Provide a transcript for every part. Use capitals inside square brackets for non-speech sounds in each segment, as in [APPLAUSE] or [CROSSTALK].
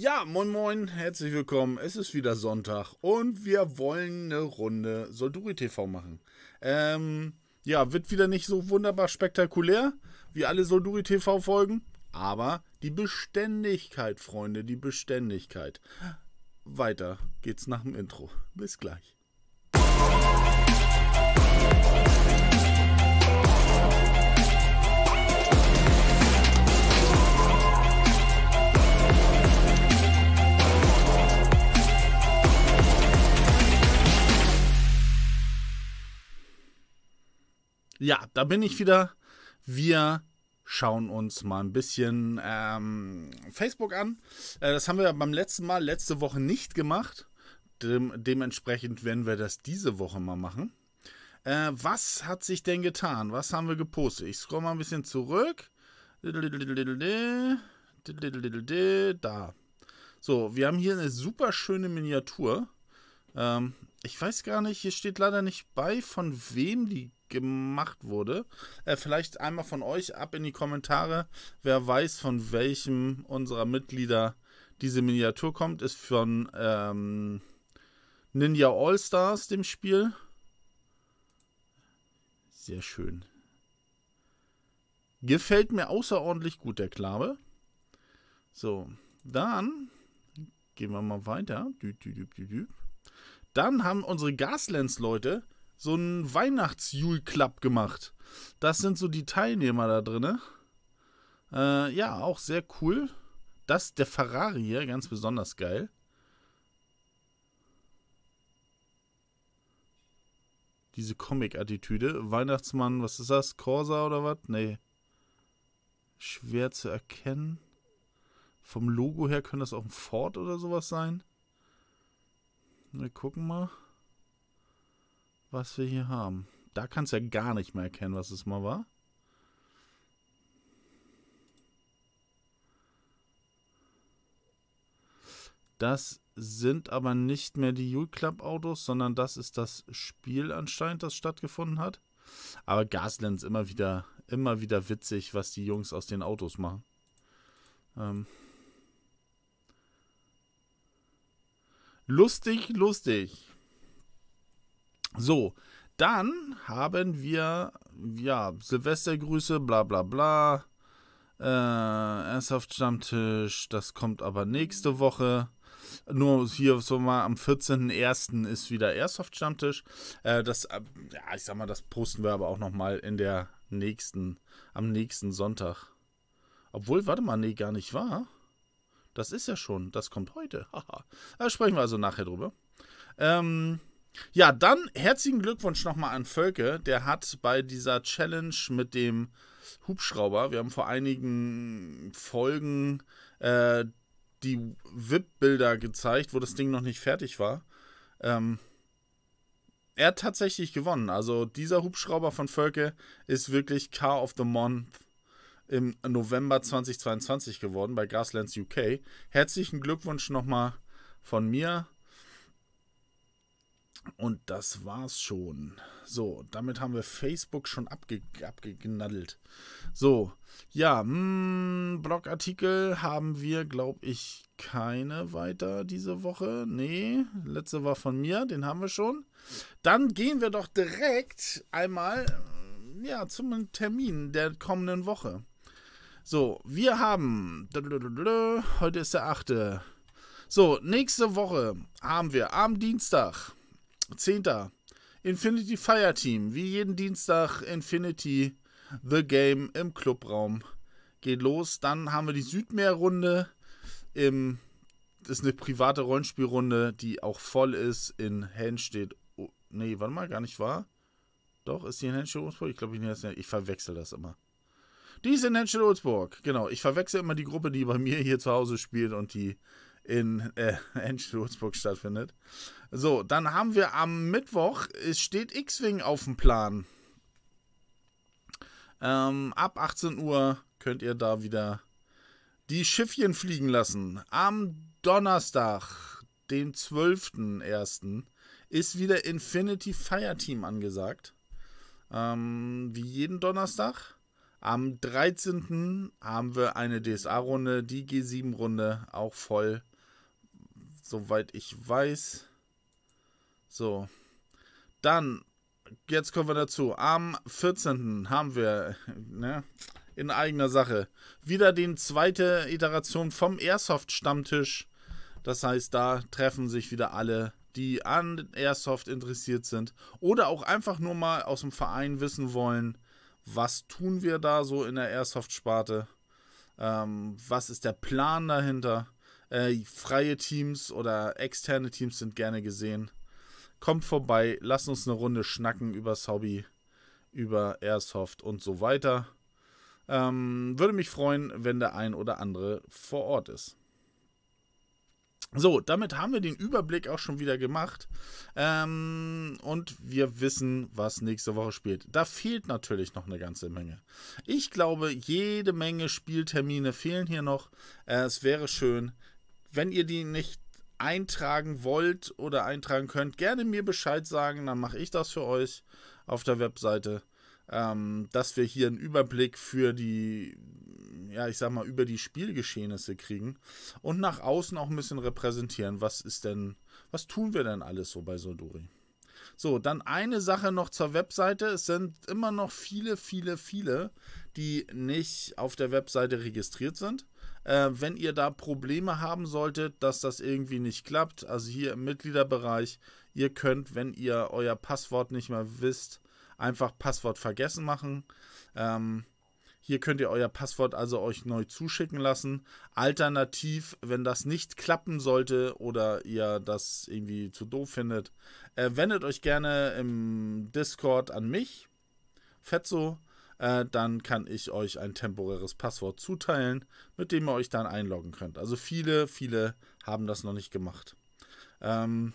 Ja, moin moin, herzlich willkommen. Es ist wieder Sonntag und wir wollen eine Runde Solduri TV machen. Ähm, ja, wird wieder nicht so wunderbar spektakulär wie alle Solduri TV Folgen, aber die Beständigkeit, Freunde, die Beständigkeit. Weiter geht's nach dem Intro. Bis gleich. Ja, da bin ich wieder. Wir schauen uns mal ein bisschen ähm, Facebook an. Äh, das haben wir beim letzten Mal, letzte Woche nicht gemacht. Dem, dementsprechend werden wir das diese Woche mal machen. Äh, was hat sich denn getan? Was haben wir gepostet? Ich scroll mal ein bisschen zurück. Da. So, wir haben hier eine super schöne Miniatur. Ähm, ich weiß gar nicht, hier steht leider nicht bei, von wem die gemacht wurde. Äh, vielleicht einmal von euch ab in die Kommentare, wer weiß, von welchem unserer Mitglieder diese Miniatur kommt. Ist von ähm, Ninja All Stars, dem Spiel. Sehr schön. Gefällt mir außerordentlich gut, der Knabe. So, dann gehen wir mal weiter. Dü, dü, dü, dü, dann haben unsere Gaslands-Leute so einen Weihnachts-Jule-Club gemacht. Das sind so die Teilnehmer da drin. Ne? Äh, ja, auch sehr cool. Das, der Ferrari hier, ganz besonders geil. Diese Comic-Attitüde. Weihnachtsmann, was ist das? Corsa oder was? Nee. Schwer zu erkennen. Vom Logo her könnte das auch ein Ford oder sowas sein. Wir gucken mal, was wir hier haben. Da kannst du ja gar nicht mehr erkennen, was es mal war. Das sind aber nicht mehr die Jule Club Autos, sondern das ist das Spiel anscheinend, das stattgefunden hat. Aber Gaslands immer wieder, immer wieder witzig, was die Jungs aus den Autos machen. Ähm. Lustig, lustig. So, dann haben wir, ja, Silvestergrüße, bla bla bla. Äh, Ernsthaft Stammtisch, das kommt aber nächste Woche. Nur hier so mal am 14.01. ist wieder Airsoft Stammtisch. Äh, das, äh, ja, ich sag mal, das posten wir aber auch nochmal in der nächsten, am nächsten Sonntag. Obwohl, warte mal, nee, gar nicht wahr. Das ist ja schon, das kommt heute. [LAUGHS] da sprechen wir also nachher drüber. Ähm, ja, dann herzlichen Glückwunsch nochmal an Völke. Der hat bei dieser Challenge mit dem Hubschrauber, wir haben vor einigen Folgen äh, die VIP-Bilder gezeigt, wo das Ding noch nicht fertig war. Ähm, er hat tatsächlich gewonnen. Also dieser Hubschrauber von Völke ist wirklich Car of the Month im November 2022 geworden bei Grasslands UK. Herzlichen Glückwunsch nochmal von mir. Und das war's schon. So, damit haben wir Facebook schon abge abgeknallt. So, ja, mh, hm, Blogartikel haben wir, glaube ich, keine weiter diese Woche. Nee, letzte war von mir, den haben wir schon. Dann gehen wir doch direkt einmal ja, zum Termin der kommenden Woche. So, wir haben. Heute ist der 8. So, nächste Woche haben wir am Dienstag, 10. Infinity Fire Team. Wie jeden Dienstag Infinity The Game im Clubraum. Geht los. Dann haben wir die Südmeerrunde im. Ist eine private Rollenspielrunde, die auch voll ist in Hellenstedt. Oh, nee, warte mal, gar nicht wahr? Doch, ist die in Hellenstedt? Ich glaube, ich, ich verwechsel das immer. Die ist in Henschel-Ulzburg. Genau. Ich verwechsel immer die Gruppe, die bei mir hier zu Hause spielt und die in äh, Henschel-Ulzburg [LAUGHS] stattfindet. So, dann haben wir am Mittwoch, es steht X-Wing auf dem Plan. Ähm, ab 18 Uhr könnt ihr da wieder die Schiffchen fliegen lassen. Am Donnerstag, den 12.01., ist wieder Infinity Fire Team angesagt. Ähm, wie jeden Donnerstag. Am 13. haben wir eine DSA-Runde, die G7-Runde, auch voll, soweit ich weiß. So, dann, jetzt kommen wir dazu. Am 14. haben wir, ne, in eigener Sache, wieder die zweite Iteration vom Airsoft-Stammtisch. Das heißt, da treffen sich wieder alle, die an Airsoft interessiert sind oder auch einfach nur mal aus dem Verein wissen wollen, was tun wir da so in der Airsoft-Sparte? Ähm, was ist der Plan dahinter? Äh, freie Teams oder externe Teams sind gerne gesehen. Kommt vorbei, lasst uns eine Runde schnacken über das Hobby, über Airsoft und so weiter. Ähm, würde mich freuen, wenn der ein oder andere vor Ort ist. So, damit haben wir den Überblick auch schon wieder gemacht. Ähm, und wir wissen, was nächste Woche spielt. Da fehlt natürlich noch eine ganze Menge. Ich glaube, jede Menge Spieltermine fehlen hier noch. Äh, es wäre schön, wenn ihr die nicht eintragen wollt oder eintragen könnt, gerne mir Bescheid sagen. Dann mache ich das für euch auf der Webseite, ähm, dass wir hier einen Überblick für die ja, ich sag mal, über die Spielgeschehnisse kriegen und nach außen auch ein bisschen repräsentieren. Was ist denn, was tun wir denn alles so bei Solduri? So, dann eine Sache noch zur Webseite. Es sind immer noch viele, viele, viele, die nicht auf der Webseite registriert sind. Äh, wenn ihr da Probleme haben solltet, dass das irgendwie nicht klappt, also hier im Mitgliederbereich, ihr könnt, wenn ihr euer Passwort nicht mehr wisst, einfach Passwort vergessen machen. Ähm, hier könnt ihr euer Passwort also euch neu zuschicken lassen. Alternativ, wenn das nicht klappen sollte oder ihr das irgendwie zu doof findet, äh, wendet euch gerne im Discord an mich. Fetzo. Äh, dann kann ich euch ein temporäres Passwort zuteilen, mit dem ihr euch dann einloggen könnt. Also viele, viele haben das noch nicht gemacht. Ähm,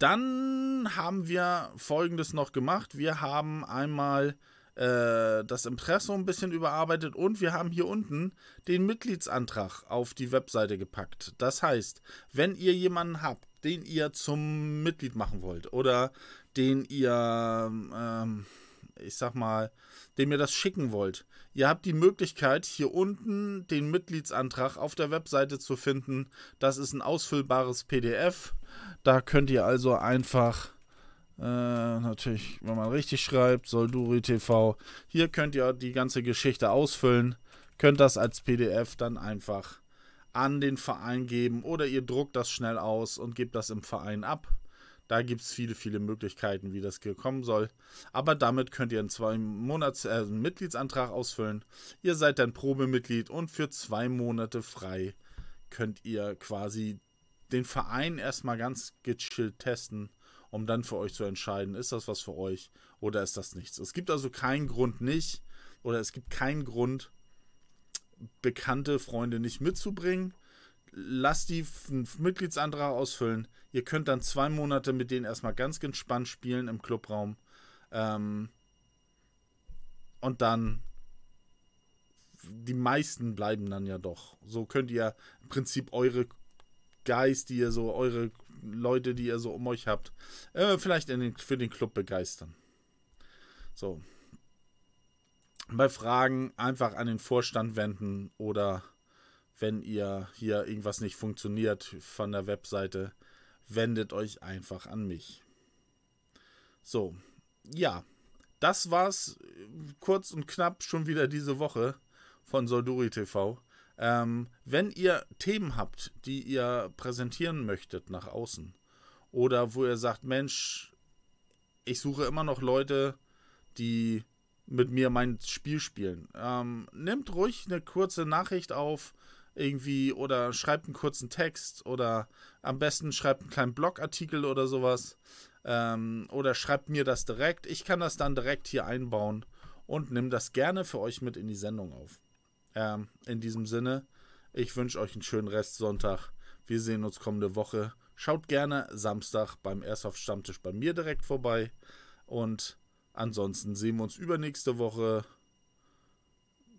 dann haben wir Folgendes noch gemacht. Wir haben einmal äh, das Impressum ein bisschen überarbeitet und wir haben hier unten den Mitgliedsantrag auf die Webseite gepackt. Das heißt, wenn ihr jemanden habt, den ihr zum Mitglied machen wollt oder den ihr, ähm, ich sag mal, dem ihr das schicken wollt, ihr habt die Möglichkeit, hier unten den Mitgliedsantrag auf der Webseite zu finden. Das ist ein ausfüllbares PDF. Da könnt ihr also einfach äh, natürlich, wenn man richtig schreibt, Solduri TV. Hier könnt ihr die ganze Geschichte ausfüllen, könnt das als PDF dann einfach an den Verein geben oder ihr druckt das schnell aus und gebt das im Verein ab. Da gibt es viele, viele Möglichkeiten, wie das gekommen soll. Aber damit könnt ihr einen zwei Monats äh, einen Mitgliedsantrag ausfüllen. Ihr seid dann Probemitglied und für zwei Monate frei könnt ihr quasi den Verein erstmal ganz gechillt testen um dann für euch zu entscheiden, ist das was für euch oder ist das nichts. Es gibt also keinen Grund nicht oder es gibt keinen Grund, bekannte Freunde nicht mitzubringen. Lasst die einen Mitgliedsantrag ausfüllen. Ihr könnt dann zwei Monate mit denen erstmal ganz entspannt spielen im Clubraum. Ähm, und dann die meisten bleiben dann ja doch. So könnt ihr im Prinzip eure Geist, die ihr so, eure Leute, die ihr so um euch habt, äh, vielleicht den, für den Club begeistern. So. Bei Fragen einfach an den Vorstand wenden oder wenn ihr hier irgendwas nicht funktioniert von der Webseite, wendet euch einfach an mich. So, ja, das war's äh, kurz und knapp schon wieder diese Woche von Solduri TV. Ähm, wenn ihr Themen habt, die ihr präsentieren möchtet nach außen oder wo ihr sagt, Mensch, ich suche immer noch Leute, die mit mir mein Spiel spielen, ähm, nehmt ruhig eine kurze Nachricht auf irgendwie oder schreibt einen kurzen Text oder am besten schreibt einen kleinen Blogartikel oder sowas ähm, oder schreibt mir das direkt. Ich kann das dann direkt hier einbauen und nehme das gerne für euch mit in die Sendung auf. Ähm, in diesem Sinne, ich wünsche euch einen schönen Rest Sonntag. Wir sehen uns kommende Woche. Schaut gerne Samstag beim Airsoft Stammtisch bei mir direkt vorbei. Und ansonsten sehen wir uns übernächste Woche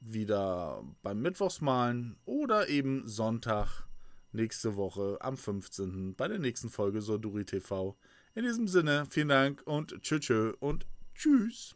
wieder beim Mittwochsmalen oder eben Sonntag nächste Woche am 15. bei der nächsten Folge Sorduri TV. In diesem Sinne, vielen Dank und tschö tschö und tschüss.